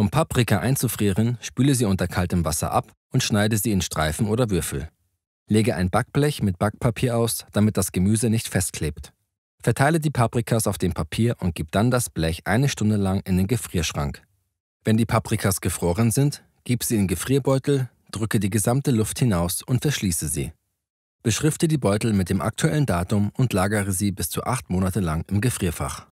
Um Paprika einzufrieren, spüle sie unter kaltem Wasser ab und schneide sie in Streifen oder Würfel. Lege ein Backblech mit Backpapier aus, damit das Gemüse nicht festklebt. Verteile die Paprikas auf dem Papier und gib dann das Blech eine Stunde lang in den Gefrierschrank. Wenn die Paprikas gefroren sind, gib sie in den Gefrierbeutel, drücke die gesamte Luft hinaus und verschließe sie. Beschrifte die Beutel mit dem aktuellen Datum und lagere sie bis zu acht Monate lang im Gefrierfach.